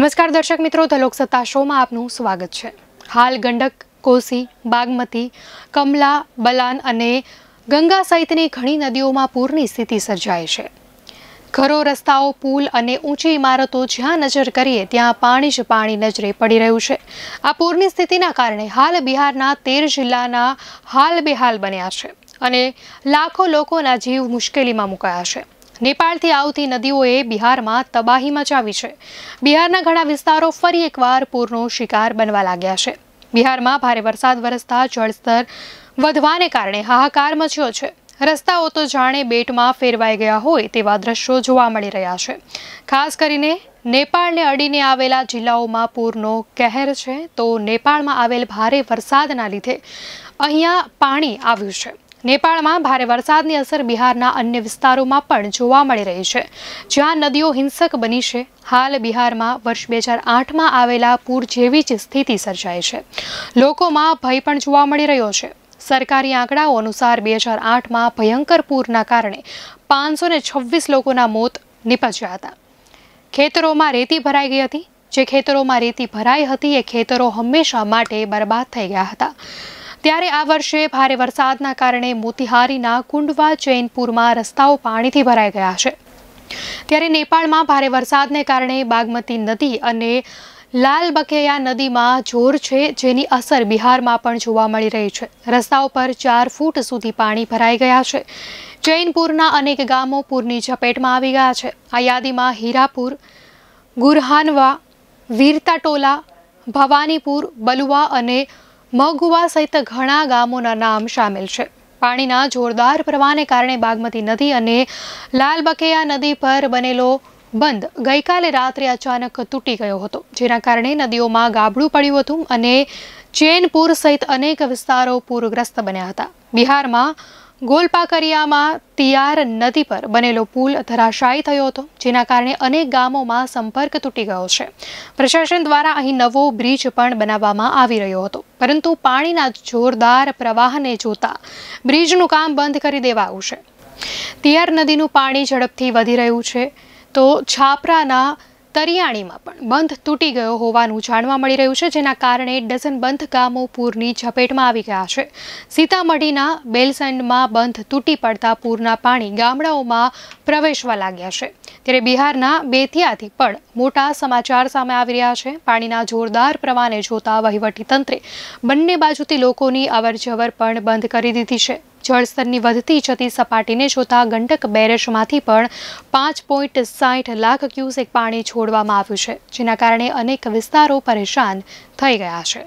નમસ્કાર દર્શક મિત્રો ધ લોકસત્તા શોમાં આપનું સ્વાગત છે હાલ ગંડક કોસી બાગમતી કમલા બલાન અને ગંગા સહિતની ઘણી નદીઓમાં પૂરની સ્થિતિ સર્જાય છે ઘરો રસ્તાઓ પુલ અને ઊંચી ઇમારતો જ્યાં નજર કરીએ ત્યાં પાણી જ પાણી નજરે પડી રહ્યું છે આ પૂરની સ્થિતિના કારણે હાલ બિહારના તેર જિલ્લાના હાલ બેહાલ બન્યા છે અને લાખો લોકોના જીવ મુશ્કેલીમાં મુકાયા છે નેપાળથી આવતી નદીઓએ બિહારમાં તબાહી મચાવી છે બિહારના ઘણા વિસ્તારો ફરી એકવાર પૂરનો શિકાર બનવા લાગ્યા છે બિહારમાં ભારે વરસાદ વરસતા જળસ્તર વધવાને કારણે હાહાકાર મચ્યો છે રસ્તાઓ તો જાણે બેટમાં ફેરવાઈ ગયા હોય તેવા દ્રશ્યો જોવા મળી રહ્યા છે ખાસ કરીને નેપાળને અડીને આવેલા જિલ્લાઓમાં પૂરનો કહેર છે તો નેપાળમાં આવેલ ભારે વરસાદના લીધે અહીંયા પાણી આવ્યું છે નેપાળમાં ભારે વરસાદની અસર બિહારના અન્ય વિસ્તારોમાં પણ જોવા મળી રહી છે જ્યાં નદીઓ હિંસક બની છે હાલ બિહારમાં વર્ષ બે હજાર આઠમાં આવેલા પૂર જેવી જ સ્થિતિ સર્જાય છે લોકોમાં ભય પણ જોવા મળી રહ્યો છે સરકારી આંકડાઓ અનુસાર બે હજાર આઠમાં ભયંકર પૂરના કારણે પાંચસો ને છવ્વીસ લોકોના મોત નિપજ્યા હતા ખેતરોમાં રેતી ભરાઈ ગઈ હતી જે ખેતરોમાં રેતી ભરાઈ હતી એ ખેતરો હંમેશા માટે બરબાદ થઈ ગયા હતા ત્યારે આ વર્ષે ભારે વરસાદના કારણે મોતિહારીના કુંડવા ચૈનપુરમાં રસ્તાઓ પાણીથી ભરાઈ ગયા છે ત્યારે નેપાળમાં ભારે વરસાદને કારણે બાગમતી નદી અને લાલ બકેયા નદીમાં જોર છે જેની અસર બિહારમાં પણ જોવા મળી રહી છે રસ્તાઓ પર ચાર ફૂટ સુધી પાણી ભરાઈ ગયા છે ચૈનપુરના અનેક ગામો પૂરની ઝપેટમાં આવી ગયા છે આ યાદીમાં હીરાપુર ગુરહાનવા ટોલા ભવાનીપુર બલુવા અને મગુવા સહિત ઘણા ગામોના નામ સામેલ છે પાણીના જોરદાર પ્રવાહને કારણે બાગમતી નદી અને લાલબકેયા નદી પર બનેલો બંધ ગઈકાલે રાત્રે અચાનક તૂટી ગયો હતો જેના કારણે નદીઓમાં ગાબડું પડ્યું હતું અને ચેનપુર સહિત અનેક વિસ્તારો પૂરગ્રસ્ત બન્યા હતા બિહારમાં ગોલપાકરિયામાં તિયાર નદી પર બનેલો પુલ ધરાશાયી થયો હતો જેના કારણે અનેક ગામોમાં સંપર્ક તૂટી ગયો છે પ્રશાસન દ્વારા અહીં નવો બ્રિજ પણ બનાવવામાં આવી રહ્યો હતો પરંતુ પાણીના જોરદાર પ્રવાહને જોતા બ્રિજનું કામ બંધ કરી દેવાયું છે તિયાર નદીનું પાણી ઝડપથી વધી રહ્યું છે તો છાપરાના તરિયાણીમાં પણ બંધ તૂટી ગયો હોવાનું જાણવા મળી રહ્યું છે જેના કારણે ડઝન બંધ ગામો પૂરની ઝપેટમાં આવી ગયા છે સીતામઢીના બેલસંડમાં બંધ તૂટી પડતા પૂરના પાણી ગામડાઓમાં પ્રવેશવા લાગ્યા છે ત્યારે બિહારના બેતિયાથી પણ મોટા સમાચાર સામે આવી રહ્યા છે પાણીના જોરદાર પ્રવાહને જોતા વહીવટીતંત્રે બંને બાજુથી લોકોની અવરજવર પણ બંધ કરી દીધી છે જળસ્તરની વધતી જતી સપાટીને જોતા ગંડક બેરેજમાંથી પણ પાંચ પોઈન્ટ સાઠ લાખ ક્યુસેક પાણી છોડવામાં આવ્યું છે જેના કારણે અનેક વિસ્તારો પરેશાન થઈ ગયા છે